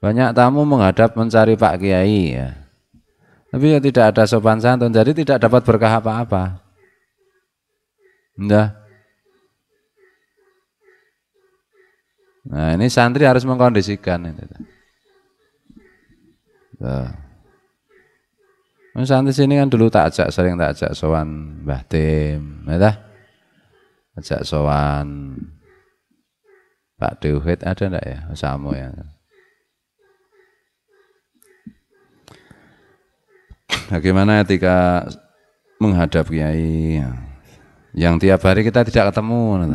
Banyak tamu menghadap mencari Pak Kiai ya. Tapi ya tidak ada sopan santun, jadi tidak dapat berkah apa-apa. Enggak. Nah ini santri harus mengkondisikan. ini. Nah, santri sini kan dulu tak ajak, sering tak ajak sowan Mbah Tim, ya Ajak sowan Pak Dewit ada enggak ya? Samu ya. Bagaimana ketika menghadap kiai yang tiap hari kita tidak ketemu?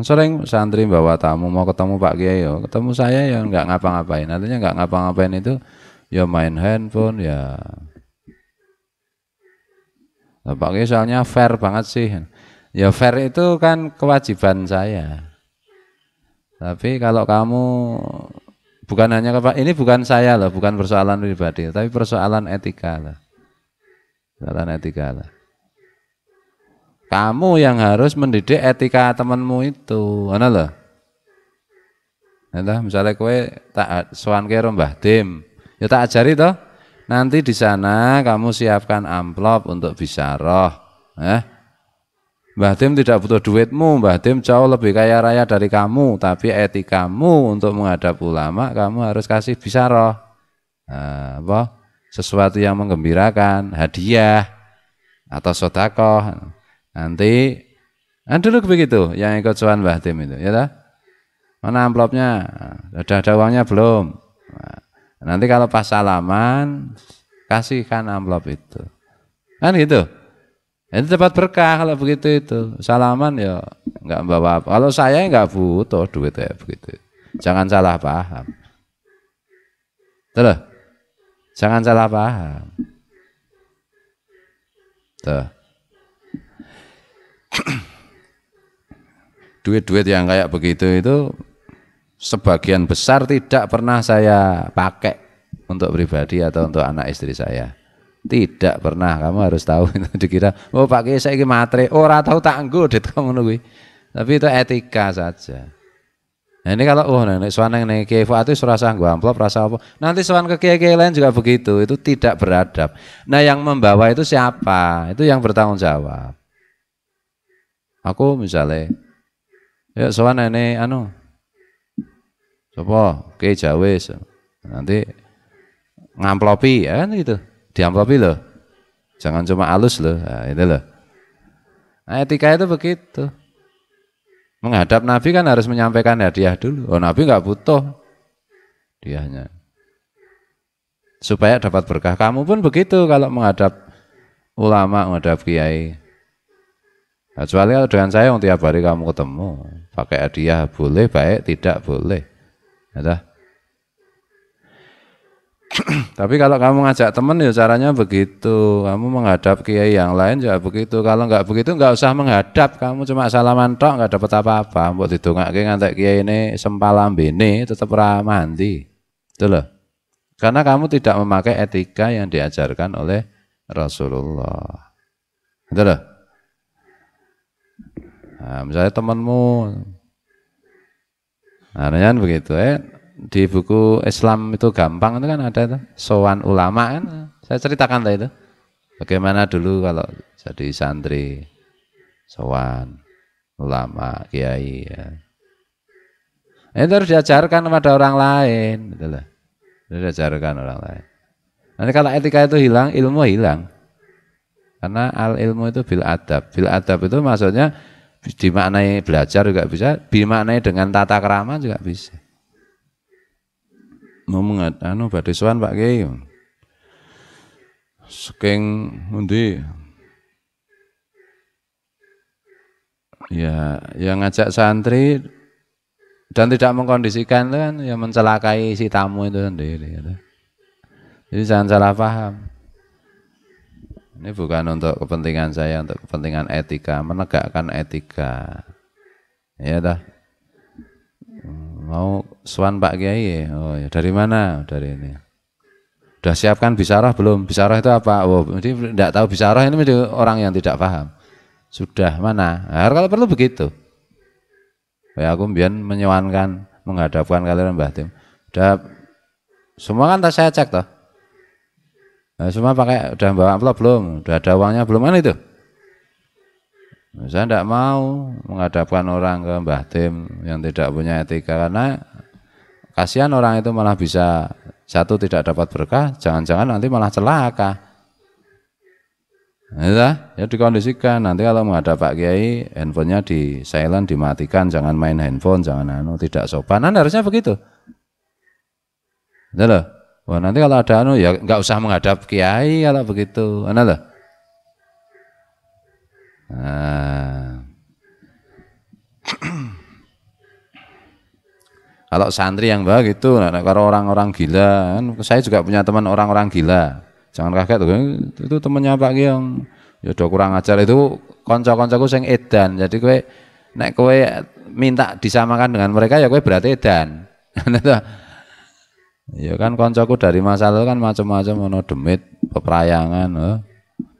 Sering santri bawa tamu mau ketemu Pak Kiai, yo. ketemu saya ya nggak ngapa-ngapain. Artinya nggak ngapa-ngapain itu ya main handphone ya. Nah, Pak Kiai soalnya fair banget sih. Ya fair itu kan kewajiban saya. Tapi kalau kamu Bukan hanya Pak, ini bukan saya loh, bukan persoalan pribadi, tapi persoalan etika loh. Persoalan etika loh. Kamu yang harus mendidik etika temanmu itu, mana loh? Entah, misalnya kue tak soan ke rombah tim, ya tak ajari toh. Nanti di sana kamu siapkan amplop untuk bisaroh, eh? Mbah tidak butuh duitmu, Mbah jauh lebih kaya raya dari kamu, tapi etikamu untuk menghadap ulama kamu harus kasih bisaroh. Nah, apa? Sesuatu yang menggembirakan, hadiah atau sodakoh. Nanti nah dulu begitu yang ikut suan Mbah itu, ya Mana amplopnya? Nah, ada ada uangnya belum? Nah, nanti kalau pas salaman kasihkan amplop itu. Kan gitu. Ini tempat berkah kalau begitu itu. Salaman ya nggak bawa apa. Kalau saya nggak butuh duit ya begitu. Jangan salah paham. Tuh. Jangan salah paham. Tuh. Duit-duit yang kayak begitu itu sebagian besar tidak pernah saya pakai untuk pribadi atau untuk anak istri saya. Tidak pernah, kamu harus tahu itu dikira, oh Pak Kiai saya matre, oh, ora tahu tak anggur dit ngono kuwi. Tapi itu etika saja. Nah, ini kalau oh nek yang nenek Kiai fuat itu rasa gua amplop, rasa apa. Nanti suan ke Kiai-kiai lain juga begitu, itu tidak beradab. Nah, yang membawa itu siapa? Itu yang bertanggung jawab. Aku misalnya ya suan ini anu coba Kiai Jawes. Nanti ngamplopi ya kan gitu diampropi loh. Jangan cuma halus loh. Nah, itu loh. Nah, etika itu begitu. Menghadap Nabi kan harus menyampaikan hadiah dulu. Oh, Nabi nggak butuh hadiahnya, Supaya dapat berkah. Kamu pun begitu kalau menghadap ulama, menghadap kiai. Nah, kecuali nah, kalau dengan saya yang tiap hari kamu ketemu, pakai hadiah boleh, baik tidak boleh. Ya, tapi kalau kamu ngajak temen ya caranya begitu. Kamu menghadap kiai yang lain ya begitu. Kalau enggak begitu enggak usah menghadap. Kamu cuma salaman tok enggak dapat apa-apa. Mbok didongake ngantek kiai ini sempalam bene tetap nanti Itu loh. Karena kamu tidak memakai etika yang diajarkan oleh Rasulullah. Itu loh. Nah, misalnya temanmu Artinya nah, begitu ya, eh? di buku Islam itu gampang itu kan ada itu. Sowan ulama kan. Saya ceritakan tadi itu. Bagaimana dulu kalau jadi santri sowan ulama kiai ya. Itu harus diajarkan kepada orang lain, gitu loh. Harus diajarkan orang lain. Nanti kalau etika itu hilang, ilmu hilang. Karena al ilmu itu bil adab. Bil adab itu maksudnya dimaknai belajar juga bisa, dimaknai dengan tata kerama juga bisa mau anu badhe sowan Pak Kiai. Saking undi Ya, yang ngajak santri dan tidak mengkondisikan itu kan yang mencelakai si tamu itu sendiri. Gitu. Jadi jangan salah paham. Ini bukan untuk kepentingan saya, untuk kepentingan etika, menegakkan etika. Ya dah. Mau Suan Pak Kiai. Oh ya, dari mana? Dari ini. Sudah siapkan bisarah belum? Bisarah itu apa? Oh, jadi tidak tahu bisarah ini orang yang tidak paham. Sudah mana? Nah, kalau perlu begitu. Ya aku biar menyewankan, menghadapkan kalian Mbah Tim. Sudah semua kan saya cek toh. Nah, semua pakai udah bawa amplop belum? Udah ada uangnya belum kan itu? Nah, saya tidak mau menghadapkan orang ke Mbah Tim yang tidak punya etika karena Kasihan orang itu malah bisa satu tidak dapat berkah, jangan-jangan nanti malah celaka. Ya, ya dikondisikan. Nanti kalau menghadap Pak Kiai, handphonenya di silent, dimatikan, jangan main handphone, jangan anu, tidak sopan. nah, harusnya begitu. Ya loh. Wah, nanti kalau ada anu ya nggak usah menghadap Kiai kalau begitu. anu loh. Nah. Kalau santri yang baik itu, nah, nah, kalau orang-orang gila, kan saya juga punya teman orang-orang gila. Jangan kaget tuh, itu, temennya Pak yang ya udah kurang ajar itu konco-koncoku sing edan. Jadi kue, nek kue minta disamakan dengan mereka ya kue berarti edan. ya kan koncoku dari masa lalu kan macam-macam ono demit, peperayangan oh. Eh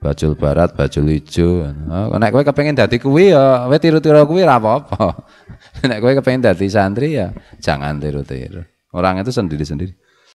bajul barat, bajul ijo. Oh, nek kowe kepengin dadi kuwi ya kowe tiru-tiru kuwi ora apa-apa. nek kowe kepengin dadi santri ya jangan tiru-tiru. Orang itu sendiri-sendiri.